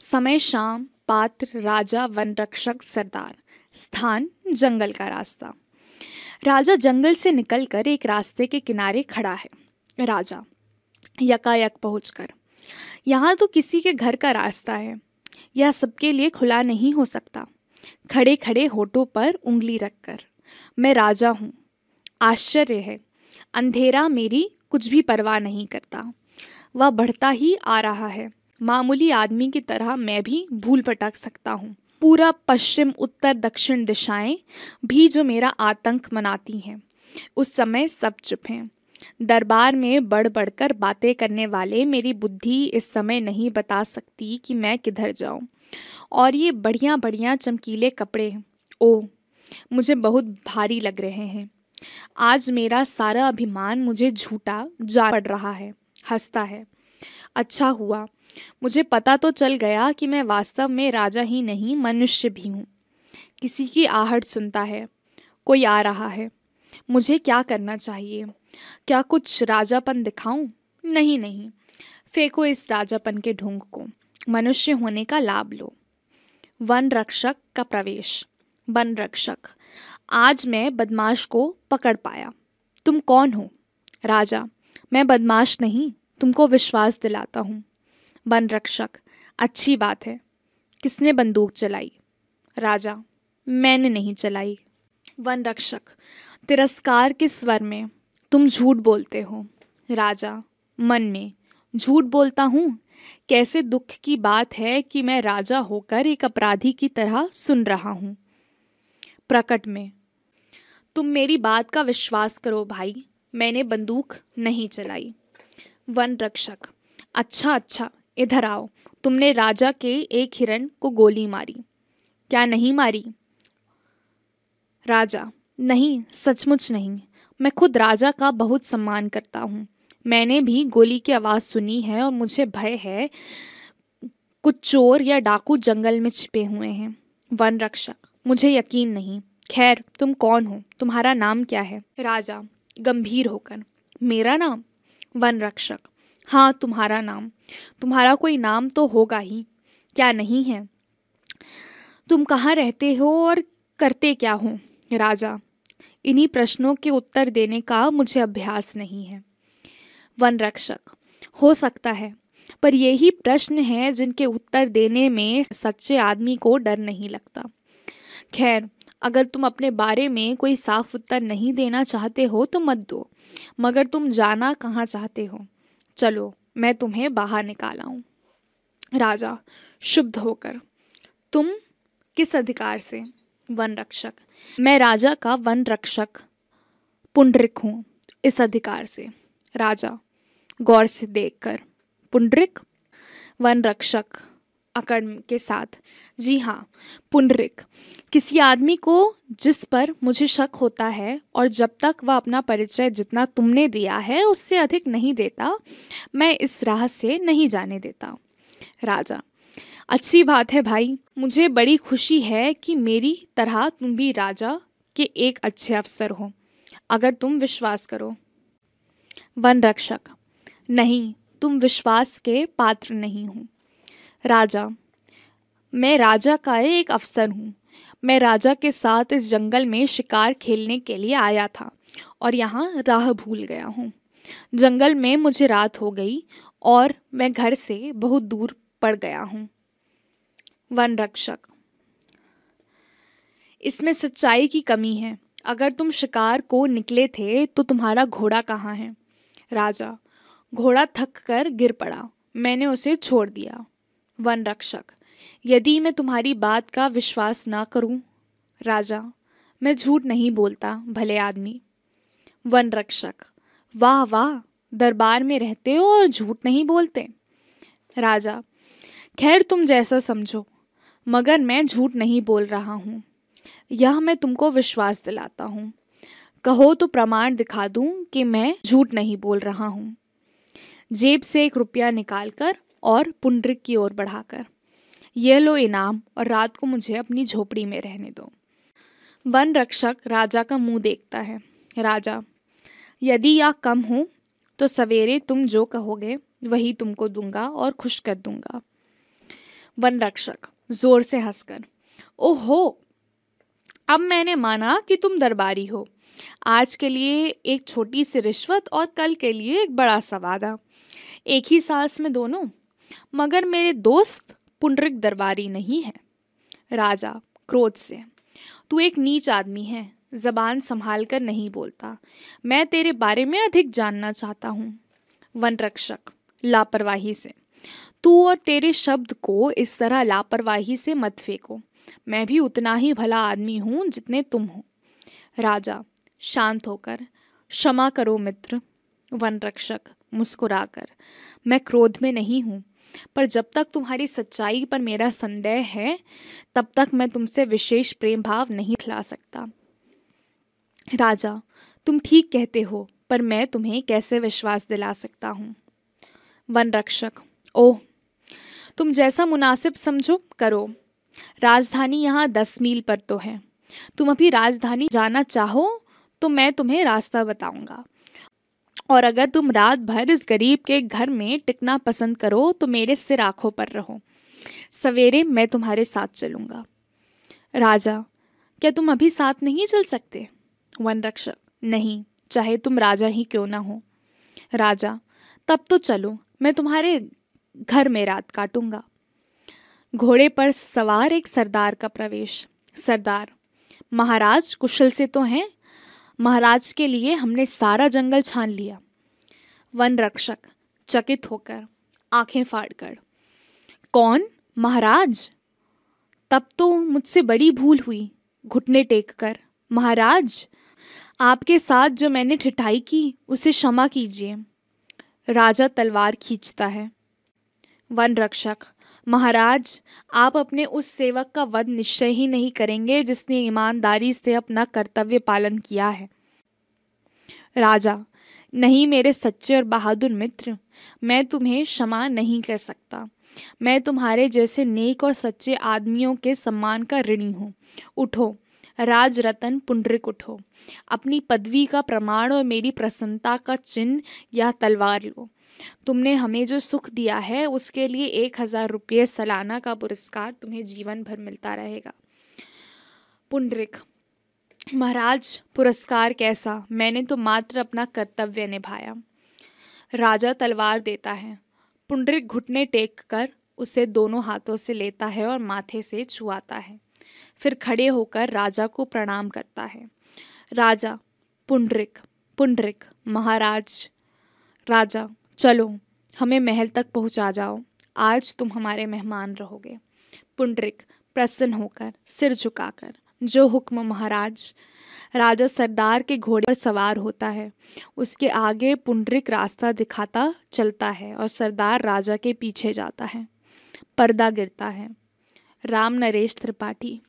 समय शाम पात्र राजा वन रक्षक सरदार स्थान जंगल का रास्ता राजा जंगल से निकलकर एक रास्ते के किनारे खड़ा है राजा यकायक पहुंचकर यहाँ तो किसी के घर का रास्ता है यह सबके लिए खुला नहीं हो सकता खड़े खड़े होठों पर उंगली रखकर मैं राजा हूँ आश्चर्य है अंधेरा मेरी कुछ भी परवाह नहीं करता वह बढ़ता ही आ रहा है मामूली आदमी की तरह मैं भी भूल भटक सकता हूँ पूरा पश्चिम उत्तर दक्षिण दिशाएं भी जो मेरा आतंक मनाती हैं उस समय सब चुप हैं दरबार में बढ़ बढ़कर बातें करने वाले मेरी बुद्धि इस समय नहीं बता सकती कि मैं किधर जाऊं और ये बढ़िया बढ़िया चमकीले कपड़े ओ मुझे बहुत भारी लग रहे हैं आज मेरा सारा अभिमान मुझे झूठा जा पड़ रहा है हंसता है अच्छा हुआ मुझे पता तो चल गया कि मैं वास्तव में राजा ही नहीं मनुष्य भी हूँ किसी की आहट सुनता है कोई आ रहा है मुझे क्या करना चाहिए क्या कुछ राजापन दिखाऊं? नहीं नहीं फेंको इस राजापन के ढोंग को मनुष्य होने का लाभ लो वन रक्षक का प्रवेश वन रक्षक आज मैं बदमाश को पकड़ पाया तुम कौन हो राजा मैं बदमाश नहीं तुमको विश्वास दिलाता हूँ वन रक्षक अच्छी बात है किसने बंदूक चलाई राजा मैंने नहीं चलाई वन रक्षक तिरस्कार के स्वर में तुम झूठ बोलते हो राजा मन में झूठ बोलता हूँ कैसे दुख की बात है कि मैं राजा होकर एक अपराधी की तरह सुन रहा हूँ प्रकट में तुम मेरी बात का विश्वास करो भाई मैंने बंदूक नहीं चलाई वन रक्षक अच्छा अच्छा इधर आओ तुमने राजा के एक हिरण को गोली मारी क्या नहीं मारी राजा नहीं सचमुच नहीं मैं खुद राजा का बहुत सम्मान करता हूँ मैंने भी गोली की आवाज़ सुनी है और मुझे भय है कुछ चोर या डाकू जंगल में छिपे हुए हैं वन रक्षक मुझे यकीन नहीं खैर तुम कौन हो तुम्हारा नाम क्या है राजा गंभीर होकर मेरा नाम वन रक्षक हाँ तुम्हारा नाम तुम्हारा कोई नाम तो होगा ही क्या नहीं है तुम कहाँ रहते हो और करते क्या हो राजा इन्हीं प्रश्नों के उत्तर देने का मुझे अभ्यास नहीं है वन रक्षक हो सकता है पर यही प्रश्न है जिनके उत्तर देने में सच्चे आदमी को डर नहीं लगता खैर अगर तुम अपने बारे में कोई साफ उत्तर नहीं देना चाहते हो तो मत दो मगर तुम जाना कहाँ चाहते हो चलो मैं तुम्हें बाहर निकाल हूँ राजा शुद्ध होकर तुम किस अधिकार से वन रक्षक मैं राजा का वन रक्षक पुंडरिक हूँ इस अधिकार से राजा गौर से देखकर पुंडरिक वन रक्षक अकर्म के साथ जी हाँ पुनरिक किसी आदमी को जिस पर मुझे शक होता है और जब तक वह अपना परिचय जितना तुमने दिया है उससे अधिक नहीं देता मैं इस राह से नहीं जाने देता राजा अच्छी बात है भाई मुझे बड़ी खुशी है कि मेरी तरह तुम भी राजा के एक अच्छे अफसर हो अगर तुम विश्वास करो वन रक्षक नहीं तुम विश्वास के पात्र नहीं हूँ राजा मैं राजा का एक अफसर हूँ मैं राजा के साथ इस जंगल में शिकार खेलने के लिए आया था और यहाँ राह भूल गया हूँ जंगल में मुझे रात हो गई और मैं घर से बहुत दूर पड़ गया हूँ वन रक्षक इसमें सच्चाई की कमी है अगर तुम शिकार को निकले थे तो तुम्हारा घोड़ा कहाँ है राजा घोड़ा थक कर गिर पड़ा मैंने उसे छोड़ दिया वन रक्षक यदि मैं तुम्हारी बात का विश्वास ना करूं राजा मैं झूठ नहीं बोलता भले आदमी वन रक्षक वाह वाह दरबार में रहते हो और झूठ नहीं बोलते राजा खैर तुम जैसा समझो मगर मैं झूठ नहीं बोल रहा हूँ यह मैं तुमको विश्वास दिलाता हूँ कहो तो प्रमाण दिखा दूँ कि मैं झूठ नहीं बोल रहा हूँ जेब से एक रुपया निकालकर और पुंडरिक की ओर बढ़ाकर यह लो इनाम और रात को मुझे अपनी झोपड़ी में रहने दो वन रक्षक राजा का मुंह देखता है राजा यदि या कम हो तो सवेरे तुम जो कहोगे वही तुमको दूंगा और खुश कर दूंगा वन रक्षक जोर से हंसकर ओहो अब मैंने माना कि तुम दरबारी हो आज के लिए एक छोटी सी रिश्वत और कल के लिए एक बड़ा सा वादा एक ही सांस में दोनों मगर मेरे दोस्त पुंडरिक दरबारी नहीं है राजा क्रोध से तू एक नीच आदमी है जबान संभाल कर नहीं बोलता मैं तेरे बारे में अधिक जानना चाहता हूँ वन रक्षक लापरवाही से तू और तेरे शब्द को इस तरह लापरवाही से मत फेंको मैं भी उतना ही भला आदमी हूँ जितने तुम हो राजा शांत होकर क्षमा करो मित्र वन रक्षक मुस्कुराकर मैं क्रोध में नहीं हूँ पर जब तक तुम्हारी सच्चाई पर मेरा संदेह है तब तक मैं तुमसे विशेष प्रेम भाव नहीं खिला सकता राजा तुम ठीक कहते हो पर मैं तुम्हें कैसे विश्वास दिला सकता हूँ वन रक्षक ओह तुम जैसा मुनासिब समझो करो राजधानी यहाँ दस मील पर तो है तुम अभी राजधानी जाना चाहो तो मैं तुम्हें रास्ता बताऊंगा और अगर तुम रात भर इस गरीब के घर में टिकना पसंद करो तो मेरे सिर आँखों पर रहो सवेरे मैं तुम्हारे साथ चलूँगा राजा क्या तुम अभी साथ नहीं चल सकते वन रक्षक नहीं चाहे तुम राजा ही क्यों ना हो राजा तब तो चलो मैं तुम्हारे घर में रात काटूंगा घोड़े पर सवार एक सरदार का प्रवेश सरदार महाराज कुशल से तो हैं महाराज के लिए हमने सारा जंगल छान लिया वन रक्षक चकित होकर आंखें फाड़कर कौन महाराज तब तो मुझसे बड़ी भूल हुई घुटने टेक कर महाराज आपके साथ जो मैंने ठिठाई की उसे क्षमा कीजिए राजा तलवार खींचता है वन रक्षक महाराज आप अपने उस सेवक का वध निश्चय ही नहीं करेंगे जिसने ईमानदारी से अपना कर्तव्य पालन किया है राजा नहीं मेरे सच्चे और बहादुर मित्र मैं तुम्हें क्षमा नहीं कर सकता मैं तुम्हारे जैसे नेक और सच्चे आदमियों के सम्मान का ऋणी हूँ उठो राजरतन रतन हो उठो अपनी पदवी का प्रमाण और मेरी प्रसन्नता का चिन्ह या तलवार लो तुमने हमें जो सुख दिया है उसके लिए एक हज़ार रुपये सालाना का पुरस्कार तुम्हें जीवन भर मिलता रहेगा पुंडरिक महाराज पुरस्कार कैसा मैंने तो मात्र अपना कर्तव्य निभाया राजा तलवार देता है पुंडरिक घुटने टेक कर उसे दोनों हाथों से लेता है और माथे से छुआता है फिर खड़े होकर राजा को प्रणाम करता है राजा पुंडरिक पुंडरिक महाराज राजा चलो हमें महल तक पहुंचा जाओ आज तुम हमारे मेहमान रहोगे पुंडरिक प्रसन्न होकर सिर झुकाकर जो हुक्म महाराज राजा सरदार के घोड़े पर सवार होता है उसके आगे पुंडरिक रास्ता दिखाता चलता है और सरदार राजा के पीछे जाता है पर्दा गिरता है राम नरेश त्रिपाठी